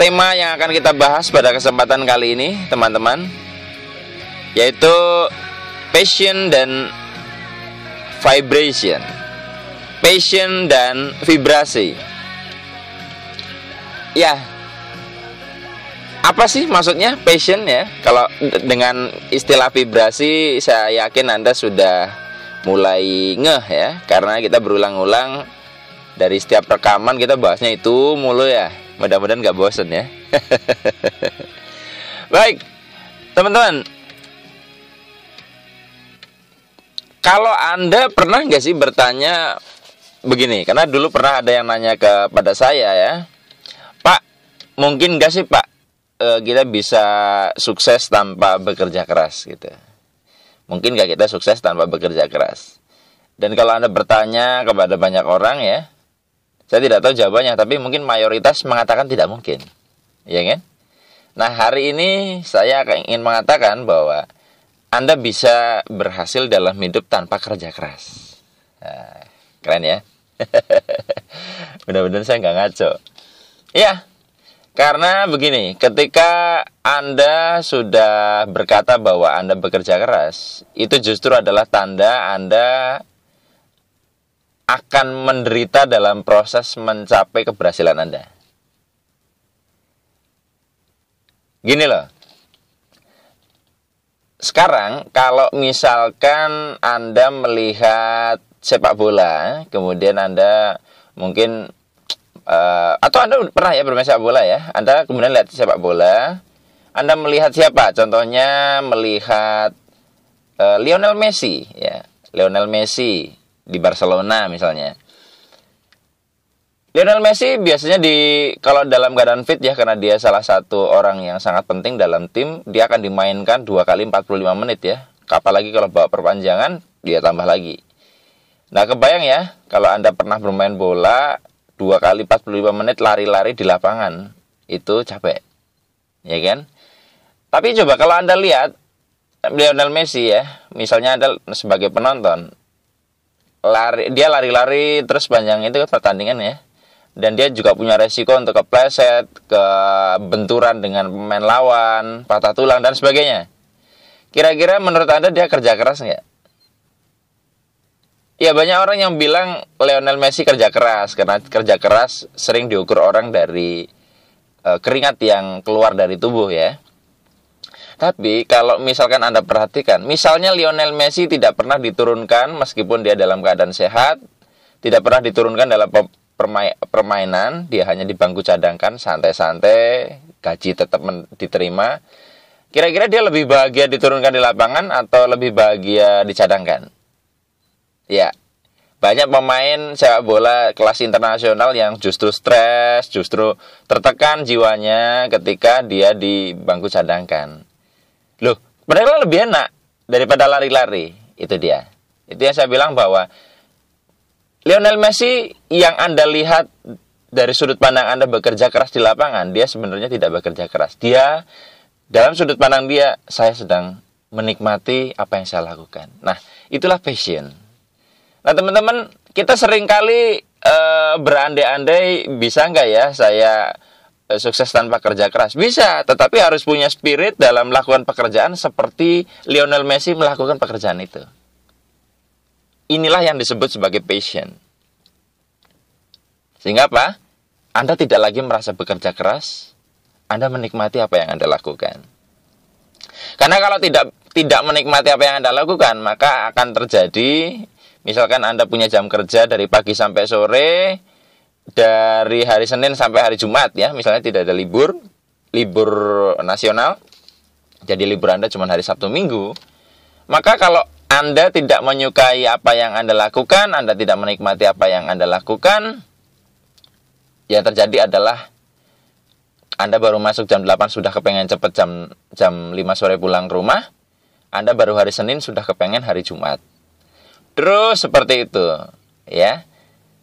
Tema yang akan kita bahas pada kesempatan kali ini, teman-teman, yaitu passion dan vibration. Passion dan vibrasi. Ya. Apa sih maksudnya passion ya? Kalau dengan istilah vibrasi saya yakin Anda sudah mulai ngeh ya karena kita berulang-ulang dari setiap rekaman kita bahasnya itu mulu ya mudah-mudahan nggak bosen ya baik teman-teman kalau anda pernah nggak sih bertanya begini karena dulu pernah ada yang nanya kepada saya ya pak mungkin nggak sih pak eh, kita bisa sukses tanpa bekerja keras gitu Mungkinkah kita sukses tanpa bekerja keras? Dan kalau Anda bertanya kepada banyak orang ya, saya tidak tahu jawabannya, tapi mungkin mayoritas mengatakan tidak mungkin. Ya kan? Nah, hari ini saya ingin mengatakan bahwa Anda bisa berhasil dalam hidup tanpa kerja keras. Nah, keren ya? Benar-benar saya nggak ngaco. Iya. Karena begini, ketika Anda sudah berkata bahwa Anda bekerja keras, itu justru adalah tanda Anda akan menderita dalam proses mencapai keberhasilan Anda. Gini loh. Sekarang kalau misalkan Anda melihat sepak bola, kemudian Anda mungkin uh, atau Anda pernah ya bermain sepak bola ya? Anda kemudian lihat sepak bola, Anda melihat siapa? Contohnya melihat uh, Lionel Messi ya. Lionel Messi di Barcelona misalnya. Lionel Messi biasanya di kalau dalam keadaan fit ya karena dia salah satu orang yang sangat penting dalam tim, dia akan dimainkan dua kali 45 menit ya. Apalagi kalau bawa perpanjangan, dia tambah lagi. Nah, kebayang ya, kalau Anda pernah bermain bola, dua kali 45 menit lari-lari di lapangan itu capek ya kan tapi coba kalau anda lihat Lionel Messi ya misalnya anda sebagai penonton lari dia lari-lari terus panjang itu pertandingan ya dan dia juga punya resiko untuk kepleset ke benturan dengan pemain lawan patah tulang dan sebagainya kira-kira menurut anda dia kerja keras nggak Ya banyak orang yang bilang Lionel Messi kerja keras karena kerja keras sering diukur orang dari uh, keringat yang keluar dari tubuh ya. Tapi kalau misalkan Anda perhatikan, misalnya Lionel Messi tidak pernah diturunkan meskipun dia dalam keadaan sehat, tidak pernah diturunkan dalam permainan, dia hanya di bangku cadangkan santai-santai, gaji tetap diterima. Kira-kira dia lebih bahagia diturunkan di lapangan atau lebih bahagia dicadangkan? ya banyak pemain sepak bola kelas internasional yang justru stres, justru tertekan jiwanya ketika dia di bangku cadangkan. Loh, padahal lebih enak daripada lari-lari. Itu dia. Itu yang saya bilang bahwa Lionel Messi yang Anda lihat dari sudut pandang Anda bekerja keras di lapangan, dia sebenarnya tidak bekerja keras. Dia dalam sudut pandang dia, saya sedang menikmati apa yang saya lakukan. Nah, itulah passion Nah teman-teman kita seringkali uh, berandai-andai bisa nggak ya saya uh, sukses tanpa kerja keras bisa tetapi harus punya spirit dalam melakukan pekerjaan seperti Lionel Messi melakukan pekerjaan itu inilah yang disebut sebagai passion sehingga apa Anda tidak lagi merasa bekerja keras Anda menikmati apa yang Anda lakukan karena kalau tidak tidak menikmati apa yang Anda lakukan maka akan terjadi Misalkan Anda punya jam kerja dari pagi sampai sore, dari hari Senin sampai hari Jumat ya, misalnya tidak ada libur, libur nasional, jadi libur Anda cuma hari Sabtu Minggu. Maka kalau Anda tidak menyukai apa yang Anda lakukan, Anda tidak menikmati apa yang Anda lakukan, yang terjadi adalah anda baru masuk jam 8 sudah kepengen cepat jam jam 5 sore pulang ke rumah. Anda baru hari Senin sudah kepengen hari Jumat. Terus seperti itu, ya.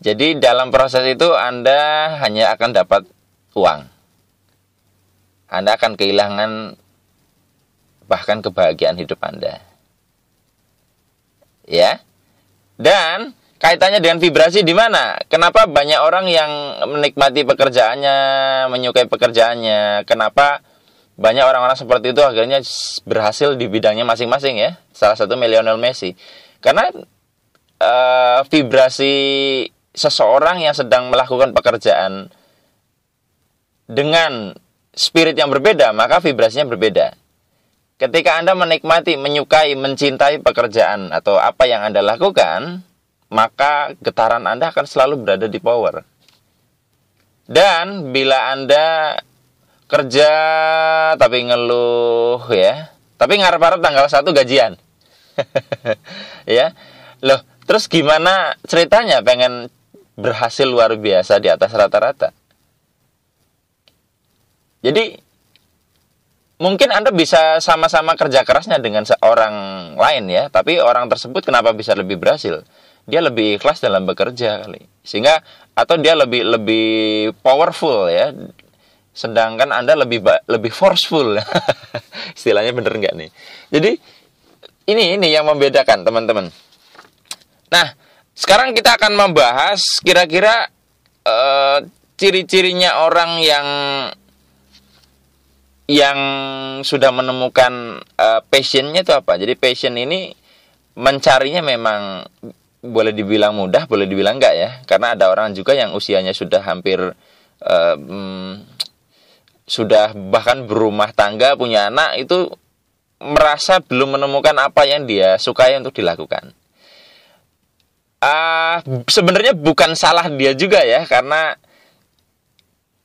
Jadi dalam proses itu Anda hanya akan dapat uang. Anda akan kehilangan bahkan kebahagiaan hidup Anda. Ya. Dan kaitannya dengan vibrasi di mana? Kenapa banyak orang yang menikmati pekerjaannya, menyukai pekerjaannya? Kenapa banyak orang-orang seperti itu akhirnya berhasil di bidangnya masing-masing ya? Salah satu milioner Messi. Karena uh, vibrasi seseorang yang sedang melakukan pekerjaan dengan spirit yang berbeda, maka vibrasinya berbeda. Ketika Anda menikmati, menyukai, mencintai pekerjaan atau apa yang Anda lakukan, maka getaran Anda akan selalu berada di power. Dan bila Anda kerja tapi ngeluh ya, tapi ngarep-ngarep tanggal satu gajian. ya. Loh, Terus gimana ceritanya pengen berhasil luar biasa di atas rata-rata? Jadi mungkin Anda bisa sama-sama kerja kerasnya dengan seorang lain ya, tapi orang tersebut kenapa bisa lebih berhasil? Dia lebih ikhlas dalam bekerja kali. Sehingga atau dia lebih lebih powerful ya. Sedangkan Anda lebih lebih forceful. Istilahnya bener nggak nih? Jadi ini ini yang membedakan teman-teman Nah, sekarang kita akan membahas kira-kira uh, ciri-cirinya orang yang yang sudah menemukan uh, passionnya itu apa. Jadi passion ini mencarinya memang boleh dibilang mudah, boleh dibilang enggak ya. Karena ada orang juga yang usianya sudah hampir uh, hmm, sudah bahkan berumah tangga, punya anak itu merasa belum menemukan apa yang dia sukai untuk dilakukan uh, sebenarnya bukan salah dia juga ya karena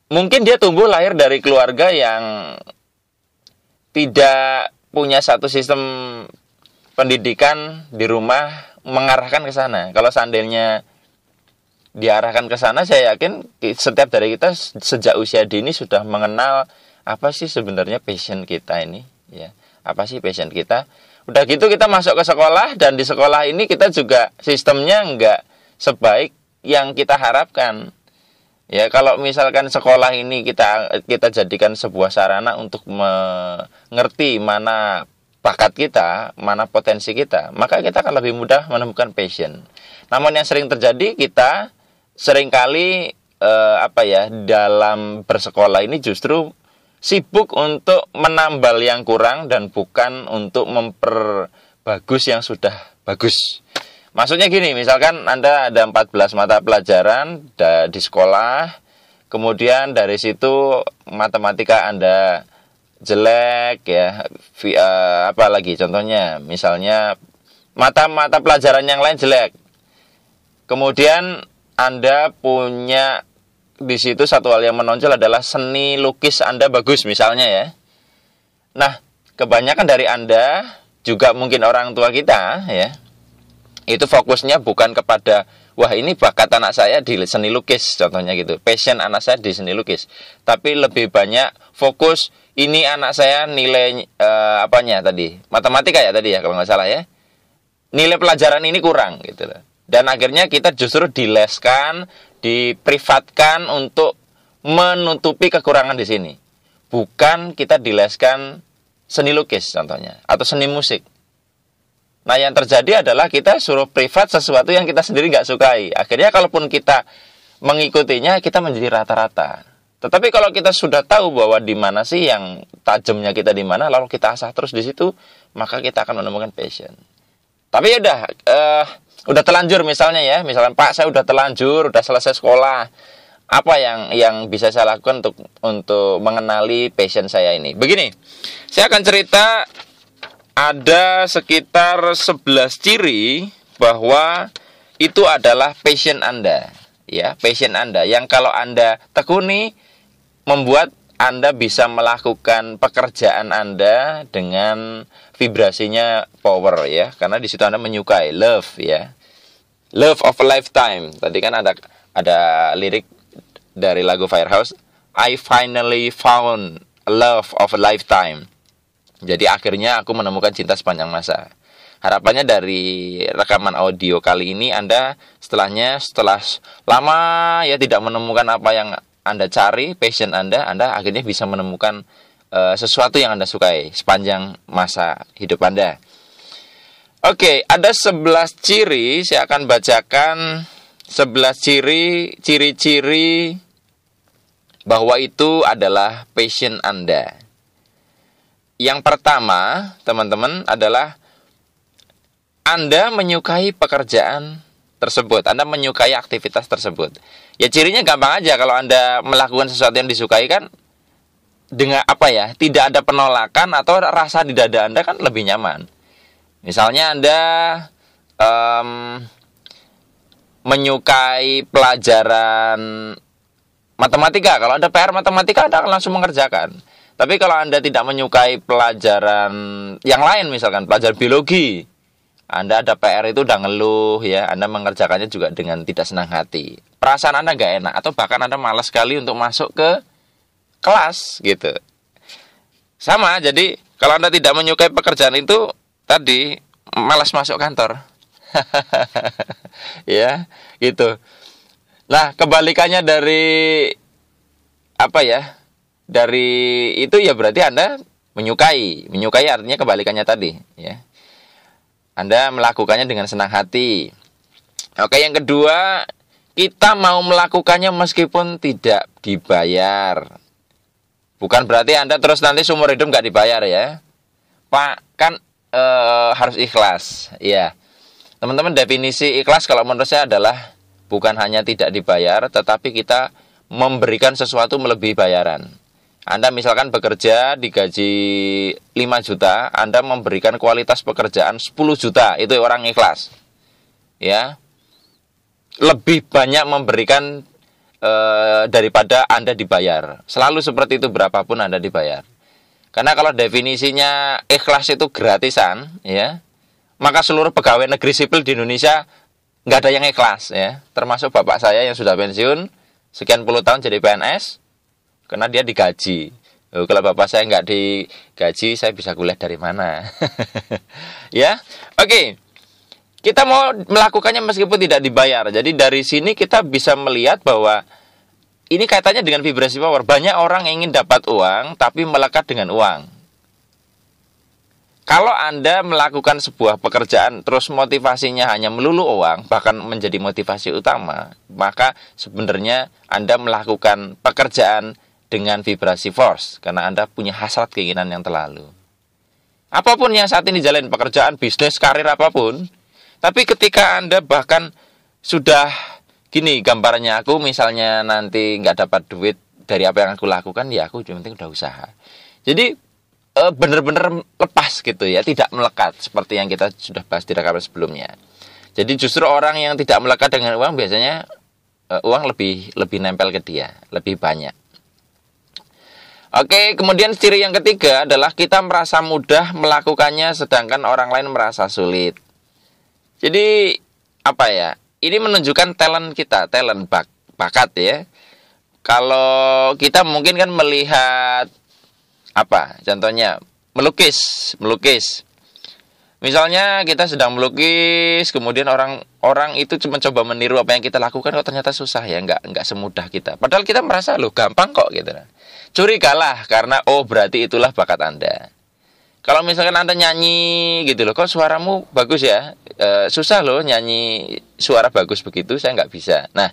mungkin dia tumbuh lahir dari keluarga yang tidak punya satu sistem pendidikan di rumah mengarahkan ke sana. Kalau seandainya diarahkan ke sana, saya yakin setiap dari kita sejak usia dini sudah mengenal apa sih sebenarnya passion kita ini, ya. Apa sih passion kita? Udah gitu kita masuk ke sekolah dan di sekolah ini kita juga sistemnya nggak sebaik yang kita harapkan. Ya kalau misalkan sekolah ini kita kita jadikan sebuah sarana untuk mengerti mana bakat kita, mana potensi kita, maka kita akan lebih mudah menemukan passion. Namun yang sering terjadi kita seringkali eh, apa ya dalam bersekolah ini justru sibuk untuk menambal yang kurang dan bukan untuk memperbagus yang sudah bagus. Maksudnya gini, misalkan Anda ada 14 mata pelajaran di sekolah, kemudian dari situ matematika Anda jelek ya, eh, apa lagi contohnya, misalnya mata-mata pelajaran yang lain jelek. Kemudian Anda punya di situ satu hal yang menonjol adalah seni lukis Anda bagus misalnya ya. Nah, kebanyakan dari Anda juga mungkin orang tua kita ya. Itu fokusnya bukan kepada wah ini bakat anak saya di seni lukis contohnya gitu. Passion anak saya di seni lukis. Tapi lebih banyak fokus ini anak saya nilai eh, apanya tadi? Matematika ya tadi ya kalau nggak salah ya. Nilai pelajaran ini kurang gitu loh dan akhirnya kita justru dileskan diprivatkan untuk menutupi kekurangan di sini. Bukan kita dileskan seni lukis contohnya atau seni musik. Nah yang terjadi adalah kita suruh privat sesuatu yang kita sendiri nggak sukai. Akhirnya kalaupun kita mengikutinya kita menjadi rata-rata. Tetapi kalau kita sudah tahu bahwa di mana sih yang tajamnya kita di mana, lalu kita asah terus di situ, maka kita akan menemukan passion. Tapi ya udah, uh, udah telanjur misalnya ya misalnya Pak saya udah telanjur udah selesai sekolah apa yang yang bisa saya lakukan untuk untuk mengenali passion saya ini begini saya akan cerita ada sekitar 11 ciri bahwa itu adalah passion Anda ya passion Anda yang kalau Anda tekuni membuat Anda bisa melakukan pekerjaan Anda dengan vibrasinya power ya karena di situ anda menyukai love ya love of a lifetime tadi kan ada ada lirik dari lagu Firehouse I finally found a love of a lifetime jadi akhirnya aku menemukan cinta sepanjang masa harapannya dari rekaman audio kali ini anda setelahnya setelah lama ya tidak menemukan apa yang anda cari passion anda anda akhirnya bisa menemukan Eh, sesuatu yang Anda sukai sepanjang masa hidup Anda. Oke, okay, ada 11 ciri, saya akan bacakan 11 ciri, ciri-ciri bahwa itu adalah passion Anda. Yang pertama, teman-teman, adalah Anda menyukai pekerjaan tersebut, Anda menyukai aktivitas tersebut. Ya cirinya gampang aja kalau Anda melakukan sesuatu yang disukai kan dengan apa ya tidak ada penolakan atau rasa di dada anda kan lebih nyaman misalnya anda um, menyukai pelajaran matematika kalau ada PR matematika anda akan langsung mengerjakan tapi kalau anda tidak menyukai pelajaran yang lain misalkan pelajaran biologi anda ada PR itu udah ngeluh ya anda mengerjakannya juga dengan tidak senang hati perasaan anda gak enak atau bahkan anda malas sekali untuk masuk ke kelas gitu. Sama, jadi kalau Anda tidak menyukai pekerjaan itu tadi malas masuk kantor. ya, gitu. Nah, kebalikannya dari apa ya? Dari itu ya berarti Anda menyukai. Menyukai artinya kebalikannya tadi, ya. Anda melakukannya dengan senang hati. Oke, yang kedua, kita mau melakukannya meskipun tidak dibayar. Bukan berarti Anda terus nanti seumur hidup nggak dibayar ya. Pak, kan e, harus ikhlas. ya, Teman-teman definisi ikhlas kalau menurut saya adalah bukan hanya tidak dibayar, tetapi kita memberikan sesuatu melebihi bayaran. Anda misalkan bekerja digaji 5 juta, Anda memberikan kualitas pekerjaan 10 juta, itu orang ikhlas. Ya. Lebih banyak memberikan Eh, daripada Anda dibayar. Selalu seperti itu berapapun Anda dibayar. Karena kalau definisinya ikhlas itu gratisan, ya, maka seluruh pegawai negeri sipil di Indonesia nggak ada yang ikhlas, ya. Termasuk bapak saya yang sudah pensiun sekian puluh tahun jadi PNS, karena dia digaji. Loh, kalau bapak saya nggak digaji, saya bisa kuliah dari mana? ya, oke. Okay. Kita mau melakukannya meskipun tidak dibayar. Jadi dari sini kita bisa melihat bahwa ini kaitannya dengan vibrasi power. Banyak orang yang ingin dapat uang tapi melekat dengan uang. Kalau Anda melakukan sebuah pekerjaan terus motivasinya hanya melulu uang, bahkan menjadi motivasi utama, maka sebenarnya Anda melakukan pekerjaan dengan vibrasi force karena Anda punya hasrat keinginan yang terlalu. Apapun yang saat ini jalan pekerjaan, bisnis, karir apapun, tapi ketika Anda bahkan sudah gini gambarnya aku misalnya nanti nggak dapat duit dari apa yang aku lakukan ya aku yang penting udah usaha. Jadi eh, bener-bener lepas gitu ya, tidak melekat seperti yang kita sudah bahas di rekaman sebelumnya. Jadi justru orang yang tidak melekat dengan uang biasanya eh, uang lebih lebih nempel ke dia, lebih banyak. Oke, kemudian ciri yang ketiga adalah kita merasa mudah melakukannya sedangkan orang lain merasa sulit. Jadi apa ya? Ini menunjukkan talent kita, talent bak bakat ya. Kalau kita mungkin kan melihat apa? Contohnya melukis, melukis. Misalnya kita sedang melukis, kemudian orang orang itu cuma coba meniru apa yang kita lakukan kok ternyata susah ya, nggak nggak semudah kita. Padahal kita merasa loh gampang kok gitu. Curigalah karena oh berarti itulah bakat Anda kalau misalkan anda nyanyi gitu loh, kok suaramu bagus ya, e, susah loh nyanyi suara bagus begitu, saya nggak bisa. Nah,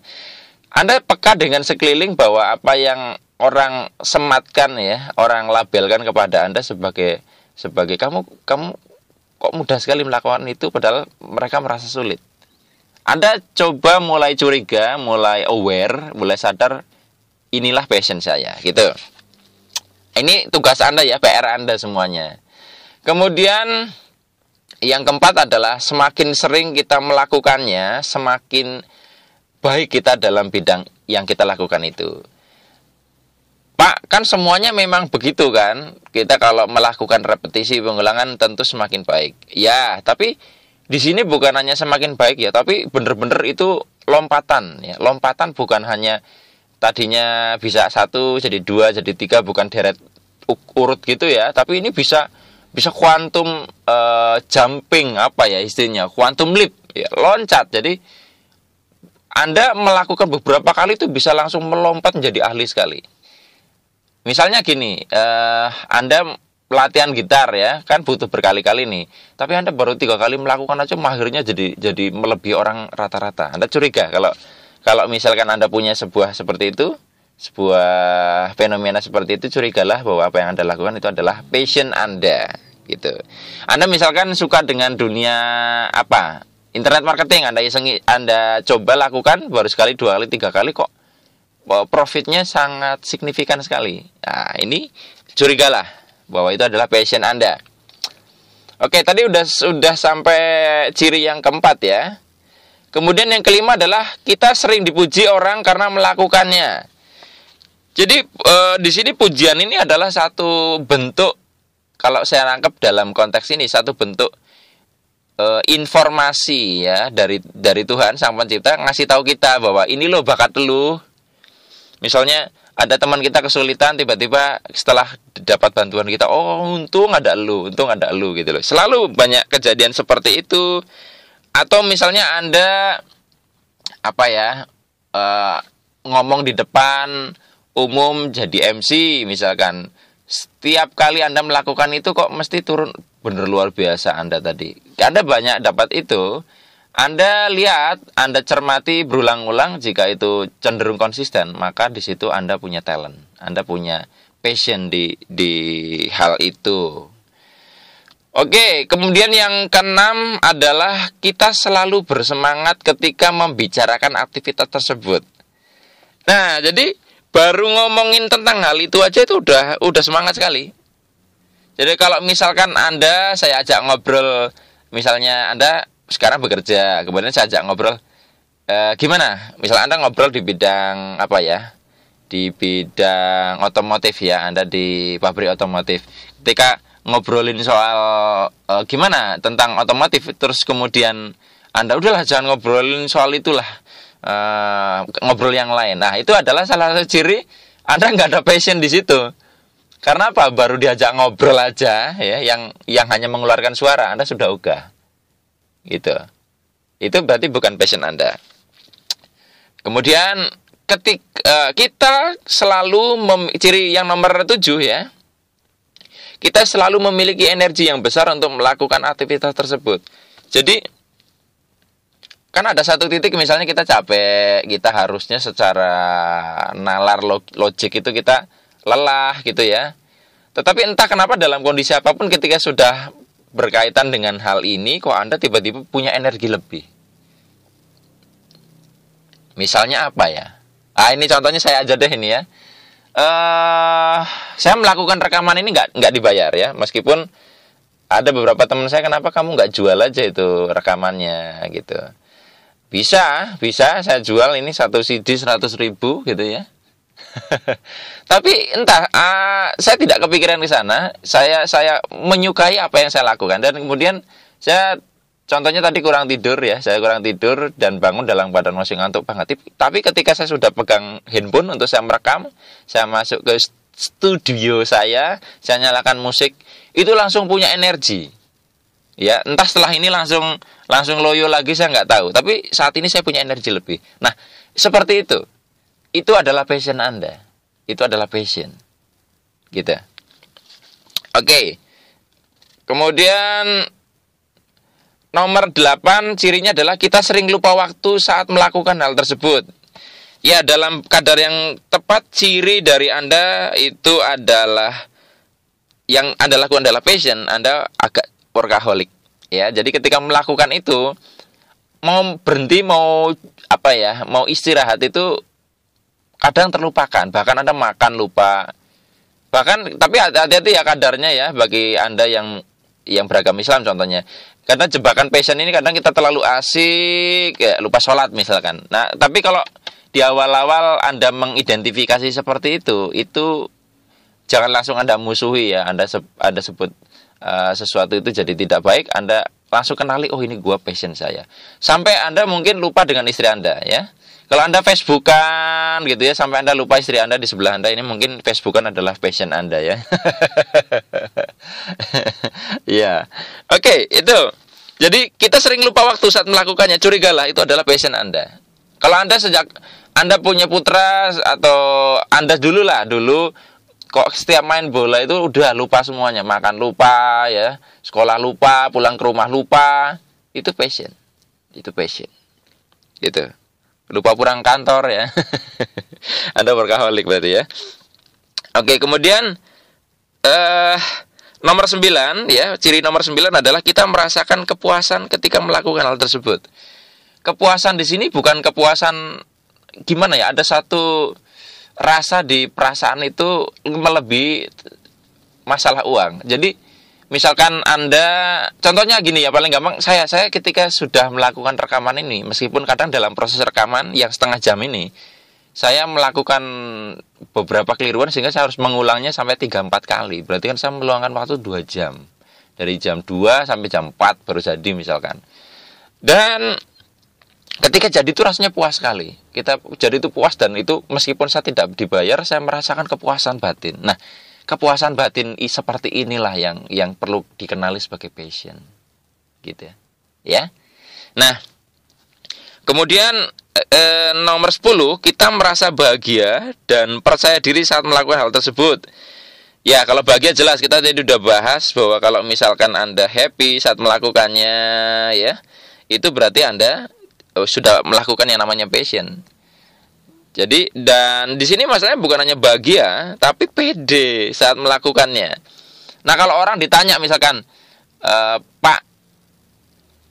anda peka dengan sekeliling bahwa apa yang orang sematkan ya, orang labelkan kepada anda sebagai sebagai kamu kamu kok mudah sekali melakukan itu, padahal mereka merasa sulit. Anda coba mulai curiga, mulai aware, mulai sadar inilah passion saya gitu. Ini tugas Anda ya, PR Anda semuanya Kemudian yang keempat adalah semakin sering kita melakukannya, semakin baik kita dalam bidang yang kita lakukan itu. Pak, kan semuanya memang begitu kan? Kita kalau melakukan repetisi pengulangan tentu semakin baik. Ya, tapi di sini bukan hanya semakin baik ya, tapi benar-benar itu lompatan ya. Lompatan bukan hanya tadinya bisa satu jadi dua jadi tiga bukan deret urut gitu ya, tapi ini bisa bisa quantum uh, jumping apa ya istilahnya quantum leap ya, loncat jadi anda melakukan beberapa kali itu bisa langsung melompat menjadi ahli sekali misalnya gini uh, anda pelatihan gitar ya kan butuh berkali-kali nih tapi anda baru tiga kali melakukan aja mahirnya jadi jadi melebihi orang rata-rata anda curiga kalau kalau misalkan anda punya sebuah seperti itu sebuah fenomena seperti itu curigalah bahwa apa yang anda lakukan itu adalah passion anda gitu. Anda misalkan suka dengan dunia apa? Internet marketing Anda isengi, Anda coba lakukan baru sekali, dua kali, tiga kali kok profitnya sangat signifikan sekali. Nah, ini curigalah bahwa itu adalah passion Anda. Oke, tadi udah sudah sampai ciri yang keempat ya. Kemudian yang kelima adalah kita sering dipuji orang karena melakukannya. Jadi e, di sini pujian ini adalah satu bentuk kalau saya rangkap dalam konteks ini satu bentuk e, informasi ya dari dari Tuhan Sang Pencipta ngasih tahu kita bahwa ini loh bakat lu. Misalnya ada teman kita kesulitan tiba-tiba setelah dapat bantuan kita oh untung ada lu untung ada lu gitu loh selalu banyak kejadian seperti itu atau misalnya anda apa ya uh, ngomong di depan umum jadi MC misalkan setiap kali Anda melakukan itu kok mesti turun bener luar biasa Anda tadi. Anda banyak dapat itu. Anda lihat, Anda cermati berulang-ulang jika itu cenderung konsisten, maka di situ Anda punya talent. Anda punya passion di di hal itu. Oke, kemudian yang keenam adalah kita selalu bersemangat ketika membicarakan aktivitas tersebut. Nah, jadi baru ngomongin tentang hal itu aja itu udah udah semangat sekali. Jadi kalau misalkan Anda saya ajak ngobrol, misalnya Anda sekarang bekerja, kemudian saya ajak ngobrol e, gimana? Misal Anda ngobrol di bidang apa ya? Di bidang otomotif ya, Anda di pabrik otomotif. Ketika ngobrolin soal e, gimana tentang otomotif terus kemudian Anda udahlah jangan ngobrolin soal itulah uh, ngobrol yang lain. Nah itu adalah salah satu ciri Anda nggak ada passion di situ. Karena apa? Baru diajak ngobrol aja ya, yang yang hanya mengeluarkan suara Anda sudah uga. gitu. Itu berarti bukan passion Anda. Kemudian ketik uh, kita selalu mem, ciri yang nomor tujuh ya kita selalu memiliki energi yang besar untuk melakukan aktivitas tersebut. Jadi kan ada satu titik misalnya kita capek kita harusnya secara nalar logik itu kita lelah gitu ya tetapi entah kenapa dalam kondisi apapun ketika sudah berkaitan dengan hal ini kok anda tiba-tiba punya energi lebih misalnya apa ya ah ini contohnya saya aja deh ini ya uh, saya melakukan rekaman ini nggak nggak dibayar ya meskipun ada beberapa teman saya kenapa kamu nggak jual aja itu rekamannya gitu bisa, bisa saya jual ini satu CD seratus ribu gitu ya. Tapi entah, uh, saya tidak kepikiran di sana. Saya saya menyukai apa yang saya lakukan dan kemudian saya contohnya tadi kurang tidur ya, saya kurang tidur dan bangun dalam badan masih ngantuk banget. Tapi ketika saya sudah pegang handphone untuk saya merekam, saya masuk ke studio saya, saya nyalakan musik, itu langsung punya energi ya entah setelah ini langsung langsung loyo lagi saya nggak tahu tapi saat ini saya punya energi lebih nah seperti itu itu adalah passion anda itu adalah passion gitu oke kemudian nomor 8 cirinya adalah kita sering lupa waktu saat melakukan hal tersebut ya dalam kadar yang tepat ciri dari anda itu adalah yang anda lakukan adalah passion anda agak workaholic ya jadi ketika melakukan itu mau berhenti mau apa ya mau istirahat itu kadang terlupakan bahkan anda makan lupa bahkan tapi hati-hati ya kadarnya ya bagi anda yang yang beragama Islam contohnya karena jebakan passion ini kadang kita terlalu asik ya, lupa sholat misalkan nah tapi kalau di awal-awal anda mengidentifikasi seperti itu itu jangan langsung anda musuhi ya anda se anda sebut Eh, sesuatu itu jadi tidak baik, Anda langsung kenali oh ini gua passion saya. Sampai Anda mungkin lupa dengan istri Anda ya. Kalau Anda Facebookan gitu ya sampai Anda lupa istri Anda di sebelah Anda ini mungkin Facebookan adalah passion Anda ya. ya. Oke, okay, itu. Jadi kita sering lupa waktu saat melakukannya. Curigalah itu adalah passion Anda. Kalau Anda sejak Anda punya putra atau Anda dululah dulu kok setiap main bola itu udah lupa semuanya makan lupa ya sekolah lupa pulang ke rumah lupa itu passion itu passion itu lupa pulang kantor ya anda berkaholik berarti ya oke kemudian eh nomor 9 ya ciri nomor 9 adalah kita merasakan kepuasan ketika melakukan hal tersebut kepuasan di sini bukan kepuasan gimana ya ada satu rasa di perasaan itu melebihi masalah uang. Jadi misalkan anda contohnya gini ya paling gampang saya saya ketika sudah melakukan rekaman ini meskipun kadang dalam proses rekaman yang setengah jam ini saya melakukan beberapa keliruan sehingga saya harus mengulangnya sampai 3-4 kali berarti kan saya meluangkan waktu 2 jam dari jam 2 sampai jam 4 baru jadi misalkan dan ketika jadi itu rasanya puas sekali kita jadi itu puas dan itu meskipun saya tidak dibayar saya merasakan kepuasan batin nah kepuasan batin seperti inilah yang yang perlu dikenali sebagai passion gitu ya ya nah kemudian e, nomor 10 kita merasa bahagia dan percaya diri saat melakukan hal tersebut Ya, kalau bahagia jelas kita tadi sudah bahas bahwa kalau misalkan Anda happy saat melakukannya ya, itu berarti Anda Gitu, sudah melakukan yang namanya passion. Jadi dan di sini masalahnya bukan hanya bahagia, tapi pede saat melakukannya. Nah kalau orang ditanya misalkan e, Pak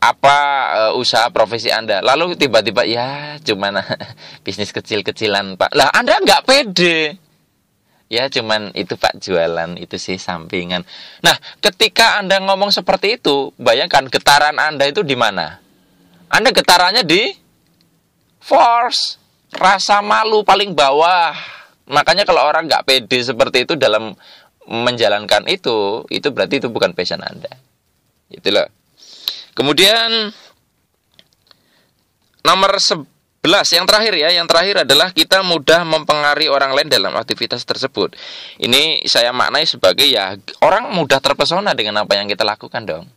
apa e, usaha profesi Anda, lalu tiba-tiba ya cuman bisnis kecil-kecilan Pak. Lah Anda nggak pede. Ya cuman itu Pak jualan itu sih sampingan. Nah ketika Anda ngomong seperti itu, bayangkan getaran Anda itu di mana? Anda getarannya di force, rasa malu paling bawah. Makanya kalau orang nggak pede seperti itu dalam menjalankan itu, itu berarti itu bukan passion Anda. Itulah. Kemudian nomor 11 yang terakhir ya, yang terakhir adalah kita mudah mempengaruhi orang lain dalam aktivitas tersebut. Ini saya maknai sebagai ya orang mudah terpesona dengan apa yang kita lakukan dong.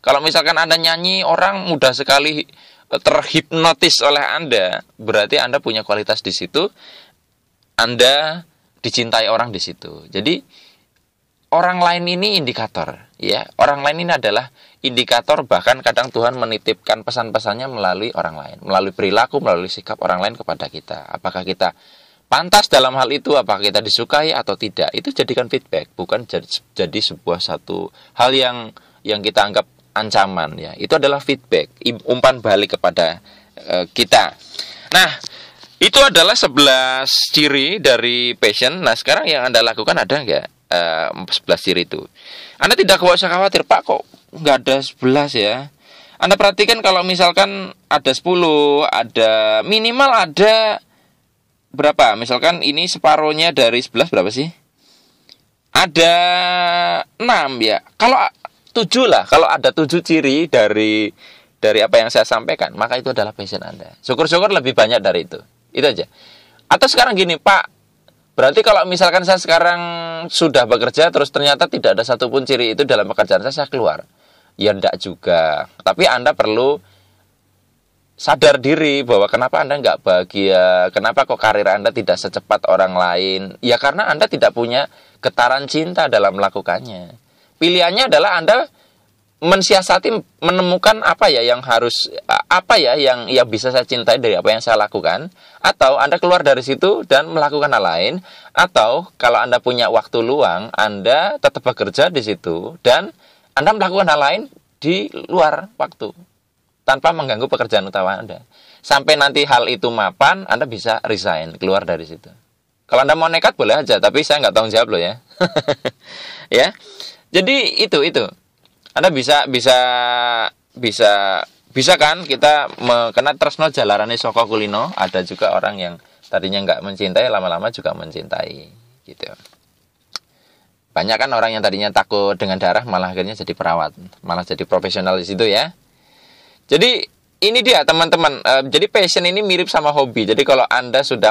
Kalau misalkan Anda nyanyi, orang mudah sekali terhipnotis oleh Anda, berarti Anda punya kualitas di situ. Anda dicintai orang di situ. Jadi orang lain ini indikator, ya. Orang lain ini adalah indikator bahkan kadang Tuhan menitipkan pesan-pesannya melalui orang lain, melalui perilaku, melalui sikap orang lain kepada kita. Apakah kita pantas dalam hal itu apakah kita disukai atau tidak itu jadikan feedback bukan jadi, sebuah satu hal yang yang kita anggap ancaman ya. Itu adalah feedback, umpan balik kepada uh, kita. Nah, itu adalah 11 ciri dari passion. Nah, sekarang yang Anda lakukan ada nggak uh, eh, 11 ciri itu? Anda tidak usah khawatir, Pak, kok nggak ada 11 ya? Anda perhatikan kalau misalkan ada 10, ada minimal ada berapa? Misalkan ini separohnya dari 11 berapa sih? Ada 6 ya. Kalau tujuh lah kalau ada tujuh ciri dari dari apa yang saya sampaikan maka itu adalah passion anda syukur-syukur lebih banyak dari itu itu aja atau sekarang gini pak berarti kalau misalkan saya sekarang sudah bekerja terus ternyata tidak ada satupun ciri itu dalam pekerjaan saya saya keluar ya ndak juga tapi anda perlu sadar diri bahwa kenapa anda nggak bahagia kenapa kok karir anda tidak secepat orang lain ya karena anda tidak punya getaran cinta dalam melakukannya pilihannya adalah Anda mensiasati menemukan apa ya yang harus apa ya yang ya bisa saya cintai dari apa yang saya lakukan atau Anda keluar dari situ dan melakukan hal lain atau kalau Anda punya waktu luang Anda tetap bekerja di situ dan Anda melakukan hal lain di luar waktu tanpa mengganggu pekerjaan utama Anda. Sampai nanti hal itu mapan Anda bisa resign keluar dari situ. Kalau Anda mau nekat boleh aja tapi saya nggak tanggung jawab loh ya. ya. Jadi itu itu. Anda bisa bisa bisa bisa kan kita mengkena tresno jalarane soko kulino ada juga orang yang tadinya nggak mencintai lama-lama juga mencintai gitu banyak kan orang yang tadinya takut dengan darah malah akhirnya jadi perawat malah jadi profesional di situ ya jadi ini dia teman-teman eh, jadi passion ini mirip sama hobi jadi kalau anda sudah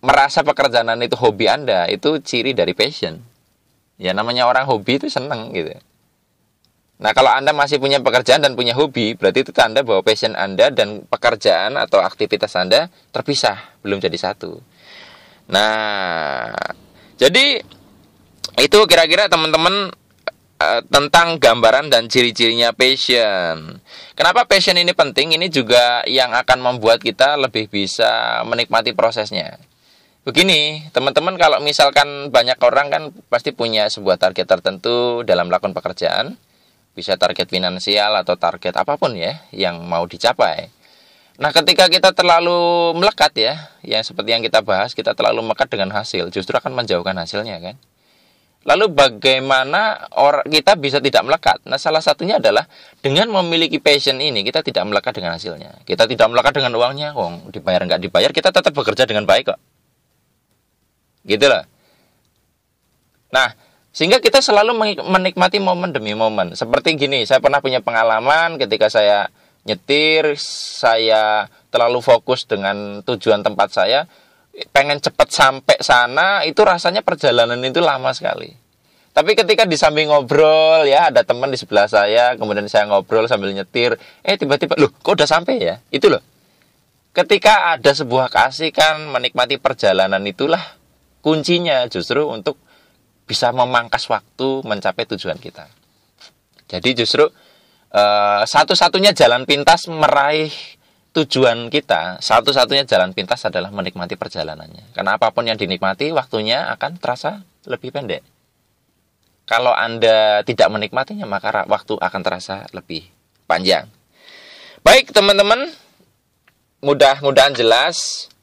merasa pekerjaan itu hobi anda itu ciri dari passion Ya namanya orang hobi itu seneng gitu. Nah kalau Anda masih punya pekerjaan dan punya hobi, berarti itu tanda bahwa passion Anda dan pekerjaan atau aktivitas Anda terpisah, belum jadi satu. Nah, jadi itu kira-kira teman-teman eh, tentang gambaran dan ciri-cirinya passion. Kenapa passion ini penting? Ini juga yang akan membuat kita lebih bisa menikmati prosesnya. Begini, teman-teman kalau misalkan banyak orang kan pasti punya sebuah target tertentu dalam melakukan pekerjaan. Bisa target finansial atau target apapun ya yang mau dicapai. Nah, ketika kita terlalu melekat ya, yang seperti yang kita bahas, kita terlalu melekat dengan hasil, justru akan menjauhkan hasilnya kan. Lalu bagaimana kita bisa tidak melekat? Nah, salah satunya adalah dengan memiliki passion ini kita tidak melekat dengan hasilnya. Kita tidak melekat dengan uangnya, wong dibayar nggak dibayar kita tetap bekerja dengan baik kok Gitu loh. Nah, sehingga kita selalu menikmati momen demi momen. Seperti gini, saya pernah punya pengalaman ketika saya nyetir, saya terlalu fokus dengan tujuan tempat saya, pengen cepat sampai sana, itu rasanya perjalanan itu lama sekali. Tapi ketika di samping ngobrol ya ada teman di sebelah saya, kemudian saya ngobrol sambil nyetir, eh tiba-tiba loh kok udah sampai ya? Itu loh. Ketika ada sebuah kasih kan menikmati perjalanan itulah kuncinya justru untuk bisa memangkas waktu mencapai tujuan kita. Jadi justru eh, satu-satunya jalan pintas meraih tujuan kita, satu-satunya jalan pintas adalah menikmati perjalanannya. Karena apapun yang dinikmati, waktunya akan terasa lebih pendek. Kalau Anda tidak menikmatinya, maka waktu akan terasa lebih panjang. Baik, teman-teman, mudah-mudahan jelas.